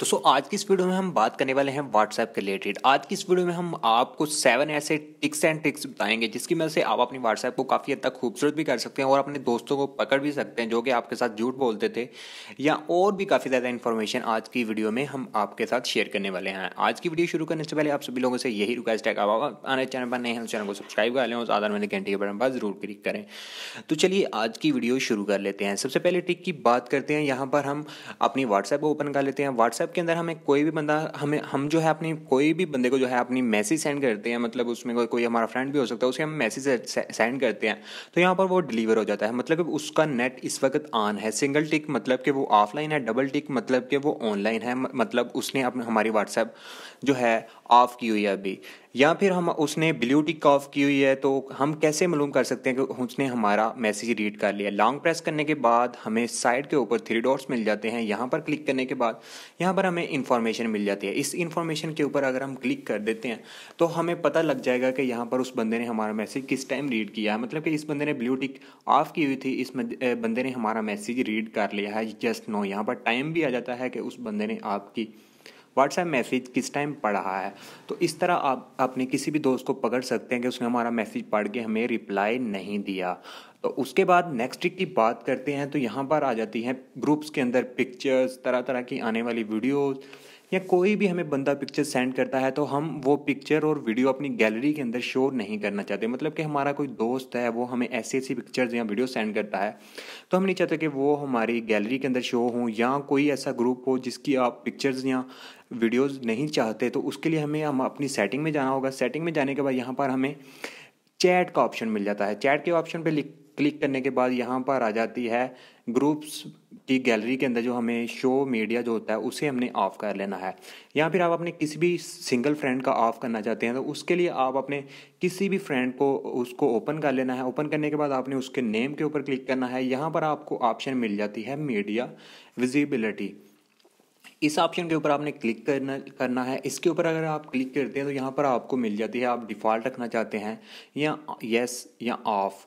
तो सो आज की इस वीडियो में हम बात करने वाले हैं व्हाट्सएप के रिलेटेड आज की इस वीडियो में हम आपको सेवन ऐसे टिक्स एंड ट्रिक्स बताएंगे जिसकी मदद से आप अपनी व्हाट्सएप को काफ़ी हद तक खूबसूरत भी कर सकते हैं और अपने दोस्तों को पकड़ भी सकते हैं जो कि आपके साथ झूठ बोलते थे या और भी काफ़ी ज़्यादा इन्फॉर्मेशन आज की वीडियो में हम आपके साथ शेयर करने वाले हैं आज की वीडियो शुरू करने से पहले आप सभी लोगों से यही रिक्वेस्ट है आने चैनल पर नए हैं चैनल को सब्सक्राइब कर लें और आधार मैंने घंटे के बटन पर जरूर क्लिक करें तो चलिए आज की वीडियो शुरू कर लेते हैं सबसे पहले टिक की बात करते हैं यहाँ पर हम अपनी व्हाट्सएप को ओपन कर लेते हैं व्हाट्सएप व्हाट्सएप के अंदर हमें कोई भी बंदा हमें हम जो है अपनी कोई भी बंदे को जो है अपनी मैसेज सेंड करते हैं मतलब उसमें कोई, कोई हमारा फ्रेंड भी हो सकता है उसे हम मैसेज सेंड करते हैं तो यहाँ पर वो डिलीवर हो जाता है मतलब उसका नेट इस वक्त ऑन है सिंगल टिक मतलब कि वो ऑफलाइन है डबल टिक मतलब कि वो ऑनलाइन है मतलब उसने अपने हमारी व्हाट्सएप जो है ऑफ़ की हुई है अभी या फिर हम उसने ब्लू टिक ऑफ की हुई है तो हम कैसे मालूम कर सकते हैं कि उसने हमारा मैसेज रीड कर लिया लॉन्ग प्रेस करने के बाद हमें साइड के ऊपर थ्री डॉट्स मिल जाते हैं यहाँ पर क्लिक करने के बाद यहाँ पर हमें इन्फॉर्मेशन मिल जाती है इस इन्फॉर्मेशन के ऊपर अगर हम क्लिक कर देते हैं तो हमें पता लग जाएगा कि यहाँ पर उस बंदे ने हमारा मैसेज किस टाइम रीड किया है मतलब कि इस बंदे ने ब्लू टिक ऑफ की हुई थी इस बंदे ने हमारा मैसेज रीड कर लिया है जस्ट नो यहाँ पर टाइम भी आ जाता है कि उस बंदे ने आपकी व्हाट्सएप मैसेज किस टाइम पढ़ा है तो इस तरह आप अपने किसी भी दोस्त को पकड़ सकते हैं कि उसने हमारा मैसेज पढ़ के हमें रिप्लाई नहीं दिया तो उसके बाद नेक्स्ट वीक की बात करते हैं तो यहाँ पर आ जाती हैं ग्रुप्स के अंदर पिक्चर्स तरह तरह की आने वाली वीडियोज़ या कोई भी हमें बंदा पिक्चर सेंड करता है तो हम वो पिक्चर और वीडियो अपनी गैलरी के अंदर शो नहीं करना चाहते मतलब कि हमारा कोई दोस्त है वो हमें ऐसी ऐसी पिक्चर्स या वीडियो सेंड करता है तो हम नहीं चाहते कि वो हमारी गैलरी के अंदर शो हों या कोई ऐसा ग्रुप हो जिसकी आप पिक्चर्स या वीडियोज़ नहीं चाहते तो उसके लिए हमें हम अपनी सेटिंग में जाना होगा सेटिंग में जाने के बाद यहाँ पर हमें चैट का ऑप्शन मिल जाता है चैट के ऑप्शन पर लिख क्लिक करने के बाद यहाँ पर आ जाती है ग्रुप्स की गैलरी के अंदर जो हमें शो मीडिया जो होता है उसे हमने ऑफ़ कर लेना है या फिर आप अपने किसी भी सिंगल फ्रेंड का ऑफ़ करना चाहते हैं तो उसके लिए आप अपने किसी भी फ्रेंड को उसको ओपन कर लेना है ओपन करने के बाद आपने उसके नेम के ऊपर क्लिक करना है यहाँ पर आपको ऑप्शन मिल जाती है मीडिया विजिबिलिटी इस ऑप्शन के ऊपर आपने क्लिक करना करना है इसके ऊपर अगर आप क्लिक करते हैं तो यहाँ पर आपको मिल जाती है आप डिफ़ॉल्ट रखना चाहते हैं या यस या ऑफ़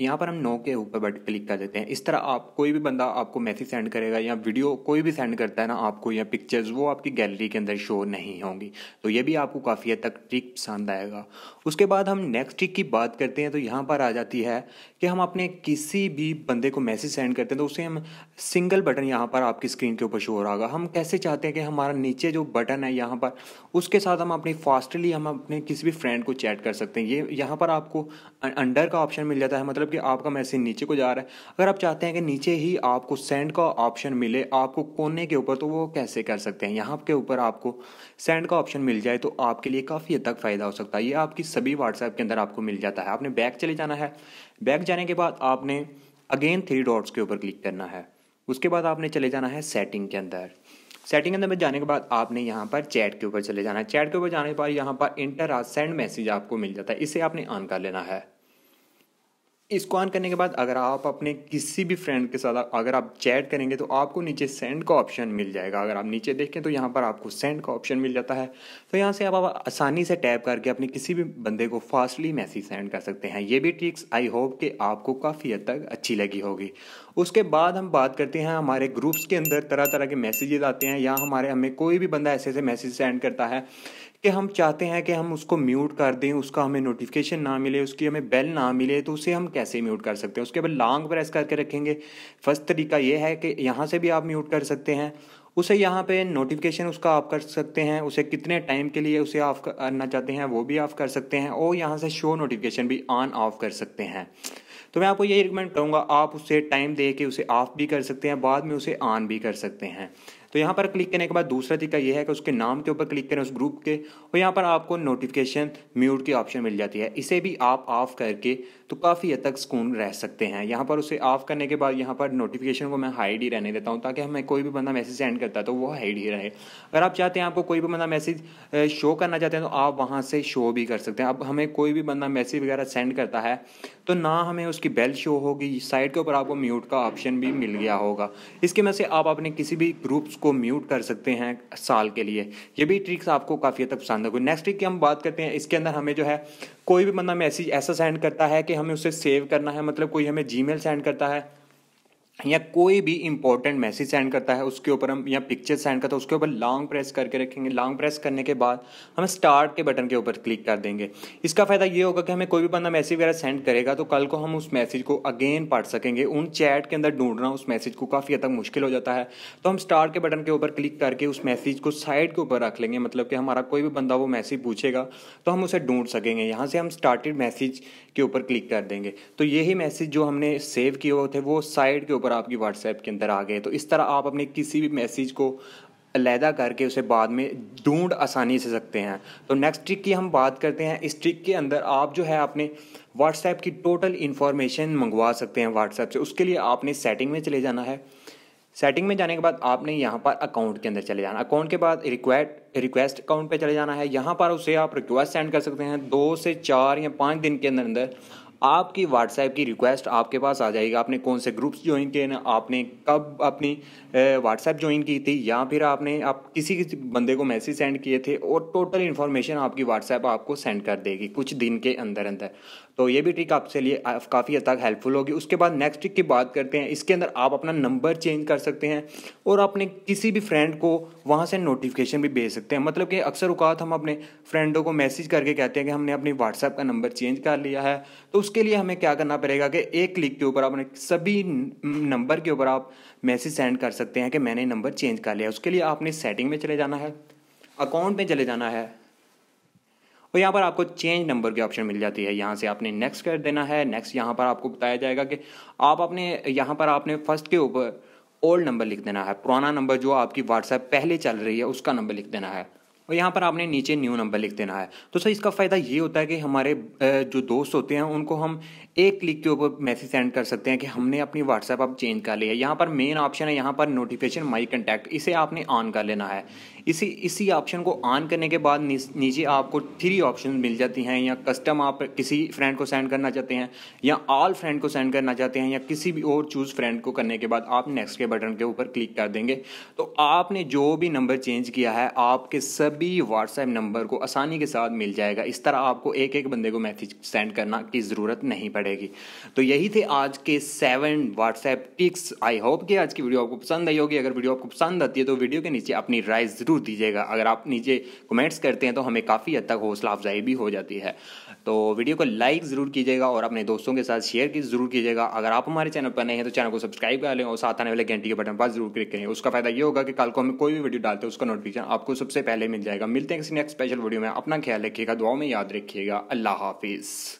यहाँ पर हम नो के ऊपर बट क्लिक कर देते हैं इस तरह आप कोई भी बंदा आपको मैसेज सेंड करेगा या वीडियो कोई भी सेंड करता है ना आपको या पिक्चर्स वो आपकी गैलरी के अंदर शो नहीं होंगी तो ये भी आपको काफ़ी हद तक ट्रिक पसंद आएगा उसके बाद हम नेक्स्ट ट्रिक की बात करते हैं तो यहाँ पर आ जाती है कि हम अपने किसी भी बंदे को मैसेज सेंड करते हैं तो उसे हम सिंगल बटन यहाँ पर आपकी स्क्रीन के ऊपर शो हो रहा होगा हम कैसे चाहते हैं कि हमारा नीचे जो बटन है यहाँ पर उसके साथ हम अपनी फास्टली हम अपने किसी भी फ्रेंड को चैट कर सकते हैं ये यहाँ पर आपको अंडर का ऑप्शन मिल जाता है मतलब कि आपका मैसेज नीचे को जा रहा है अगर आप चाहते हैं कि नीचे ही आपको सेंड का ऑप्शन मिले आपको कोने के ऊपर तो वो कैसे कर सकते हैं यहाँ के ऊपर आपको सेंड का ऑप्शन मिल जाए तो आपके लिए काफ़ी हद तक फ़ायदा हो सकता है ये आपकी सभी व्हाट्सएप के अंदर आपको मिल जाता है आपने बैक चले जाना है बैक जाने के बाद आपने अगेन थ्री डॉट्स के ऊपर क्लिक करना है उसके बाद आपने चले जाना है सेटिंग के अंदर सेटिंग के अंदर में जाने के बाद आपने यहाँ पर चैट के ऊपर चले जाना है चैट के ऊपर जाने के बाद यहाँ पर इंटर आज सेंड मैसेज आपको मिल जाता है इसे आपने ऑन कर लेना है इसको ऑन करने के बाद अगर आप अपने किसी भी फ्रेंड के साथ अगर आप चैट करेंगे तो आपको नीचे सेंड का ऑप्शन मिल जाएगा अगर आप नीचे देखें तो यहाँ पर आपको सेंड का ऑप्शन मिल जाता है तो यहाँ से आप, आप आसानी से टैप करके अपने किसी भी बंदे को फास्टली मैसेज सेंड कर सकते हैं ये भी ट्रिक्स आई होप कि आपको काफ़ी हद तक अच्छी लगी होगी उसके बाद हम बात करते हैं हमारे ग्रुप्स के अंदर तरह तरह के मैसेजेज आते हैं या हमारे हमें कोई भी बंदा ऐसे ऐसे मैसेज सेंड करता है कि हम चाहते हैं कि हम उसको म्यूट कर दें उसका हमें नोटिफिकेशन ना मिले उसकी हमें बेल ना मिले तो उसे हम कैसे म्यूट कर सकते हैं उसके बाद लॉन्ग प्रेस करके रखेंगे फर्स्ट तरीका ये है कि यहाँ से भी आप म्यूट कर सकते हैं उसे यहाँ पे नोटिफिकेशन उसका ऑफ कर सकते हैं उसे कितने टाइम के लिए उसे ऑफ करना चाहते हैं वो भी ऑफ कर सकते हैं और यहाँ से शो नोटिफिकेशन भी ऑन ऑफ कर सकते हैं तो मैं आपको यही रिकमेंड करूँगा आप उसे टाइम दे के उसे ऑफ भी कर सकते हैं बाद में उसे ऑन भी कर सकते हैं तो यहाँ पर क्लिक करने के बाद दूसरा तरीका यह है कि उसके नाम के ऊपर क्लिक करें उस ग्रुप के और यहाँ पर आपको नोटिफिकेशन म्यूट की ऑप्शन मिल जाती है इसे भी आप ऑफ करके तो काफ़ी हद तक सुकून रह सकते हैं यहाँ पर उसे ऑफ करने के बाद यहाँ पर नोटिफिकेशन को मैं हाइड ही रहने देता हूँ ताकि हमें कोई भी बंदा मैसेज सेंड करता है तो वो हाइड ही रहे अगर आप चाहते हैं आपको कोई भी बंदा मैसेज शो करना चाहते हैं तो आप वहाँ से शो भी कर सकते हैं अब हमें कोई भी बंदा मैसेज वगैरह सेंड करता है तो ना हमें उसकी बेल शो होगी साइड के ऊपर आपको म्यूट का ऑप्शन भी मिल गया होगा इसके में से आप अपने किसी भी ग्रुप्स उसको म्यूट कर सकते हैं साल के लिए ये भी ट्रिक्स आपको काफ़ी हद तक पसंद होगी नेक्स्ट ट्रिक की हम बात करते हैं इसके अंदर हमें जो है कोई भी बंदा मैसेज ऐसा सेंड करता है कि हमें उसे सेव करना है मतलब कोई हमें जी सेंड करता है या कोई भी इंपॉर्टेंट मैसेज सेंड करता है उसके ऊपर हम या पिक्चर सेंड करता है उसके ऊपर लॉन्ग प्रेस करके रखेंगे लॉन्ग प्रेस करने के बाद हम स्टार्ट के बटन के ऊपर क्लिक कर देंगे इसका फ़ायदा ये होगा कि हमें कोई भी बंदा मैसेज वगैरह सेंड करेगा तो कल को हम उस मैसेज को अगेन पढ़ सकेंगे उन चैट के अंदर ढूंढना उस मैसेज को काफ़ी हद तक मुश्किल हो जाता है तो हम स्टार्ट के बटन के ऊपर क्लिक करके उस मैसेज को साइड के ऊपर रख लेंगे मतलब कि हमारा कोई भी बंदा वो मैसेज पूछेगा तो हम उसे ढूंढ सकेंगे यहाँ से हम स्टार्टेड मैसेज के ऊपर क्लिक कर देंगे तो यही मैसेज जो हमने सेव किए हुए थे वो साइड के ऊपर ऊपर आपकी व्हाट्सएप के अंदर आ गए तो इस तरह आप अपने किसी भी मैसेज को अलहदा करके उसे बाद में ढूंढ आसानी से सकते हैं तो नेक्स्ट ट्रिक की हम बात करते हैं इस ट्रिक के अंदर आप जो है अपने व्हाट्सएप की टोटल इन्फॉर्मेशन मंगवा सकते हैं व्हाट्सएप से उसके लिए आपने सेटिंग में चले जाना है सेटिंग में जाने के बाद आपने यहाँ पर अकाउंट के अंदर चले जाना अकाउंट के बाद रिक्वेस्ट रिक्वेस्ट अकाउंट पे चले जाना है यहाँ पर उसे आप रिक्वेस्ट सेंड कर सकते हैं दो से चार या पाँच दिन के अंदर अंदर आपकी व्हाट्सएप की रिक्वेस्ट आपके पास आ जाएगी आपने कौन से ग्रुप्स ज्वाइन किए ना आपने कब अपनी व्हाट्सएप ज्वाइन की थी या फिर आपने आप किसी किसी बंदे को मैसेज सेंड किए थे और टोटल इन्फॉर्मेशन आपकी व्हाट्सएप आपको सेंड कर देगी कुछ दिन के अंदर अंदर तो ये भी ट्रिक आपसे लिए काफ़ी हद तक हेल्पफुल होगी उसके बाद नेक्स्ट ट्रिक की बात करते हैं इसके अंदर आप अपना नंबर चेंज कर सकते हैं और अपने किसी भी फ्रेंड को वहाँ से नोटिफिकेशन भी भेज सकते हैं मतलब कि अक्सर अवकात हम अपने फ्रेंडों को मैसेज करके कहते हैं कि हमने अपनी व्हाट्सएप का नंबर चेंज कर लिया है तो उसके लिए हमें क्या करना पड़ेगा कि एक क्लिक के ऊपर आपने सभी नंबर के ऊपर आप मैसेज सेंड कर सकते हैं कि मैंने नंबर चेंज कर लिया उसके लिए आपने सेटिंग में चले जाना है अकाउंट में चले जाना है और यहाँ पर आपको चेंज नंबर की ऑप्शन मिल जाती है यहाँ से आपने नेक्स्ट कर देना है नेक्स्ट यहाँ पर आपको बताया जाएगा कि आप अपने यहाँ पर आपने फर्स्ट के ऊपर ओल्ड नंबर लिख देना है पुराना नंबर जो आपकी व्हाट्सएप पहले चल रही है उसका नंबर लिख देना है और यहाँ पर आपने नीचे न्यू नंबर लिख देना है तो सर इसका फ़ायदा ये होता है कि हमारे जो दोस्त होते हैं उनको हम एक क्लिक के ऊपर मैसेज सेंड कर सकते हैं कि हमने अपनी व्हाट्सएप अब चेंज कर लिया है यहाँ पर मेन ऑप्शन है यहाँ पर नोटिफिकेशन माई कंटैक्ट इसे आपने ऑन कर लेना है इसी इसी ऑप्शन को ऑन करने के बाद नीचे आपको थ्री ऑप्शन मिल जाती हैं या कस्टम आप किसी फ्रेंड को सेंड करना चाहते हैं या ऑल फ्रेंड को सेंड करना चाहते हैं या किसी भी और चूज़ फ्रेंड को करने के बाद आप नेक्स्ट के बटन के ऊपर क्लिक कर देंगे तो आपने जो भी नंबर चेंज किया है आपके सभी व्हाट्सएप नंबर को आसानी के साथ मिल जाएगा इस तरह आपको एक एक बंदे को मैसेज सेंड करना की ज़रूरत नहीं पड़ेगी तो यही थे आज के seven WhatsApp ticks I hope कि आज की वीडियो आपको पसंद आई होगी अगर वीडियो आपको पसंद आती है तो वीडियो के नीचे अपनी राय ज़रूर ज़रूर दीजिएगा अगर आप नीचे कमेंट्स करते हैं तो हमें काफ़ी हद तक हौसला अफजाई भी हो जाती है तो वीडियो को लाइक ज़रूर कीजिएगा और अपने दोस्तों के साथ शेयर की ज़रूर कीजिएगा अगर आप हमारे चैनल पर नए हैं तो चैनल को सब्सक्राइब कर लें और साथ आने वाले घंटी के बटन पर जरूर क्लिक करें उसका फायदा ये होगा कि कल को हमें कोई भी वीडियो डालते हैं उसका नोटिफिकेशन आपको सबसे पहले मिल जाएगा मिलते हैं किसी नेक्स्ट स्पेशल वीडियो में अपना ख्याल रखिएगा दुआ में याद रखिएगा अल्लाह हाफिज़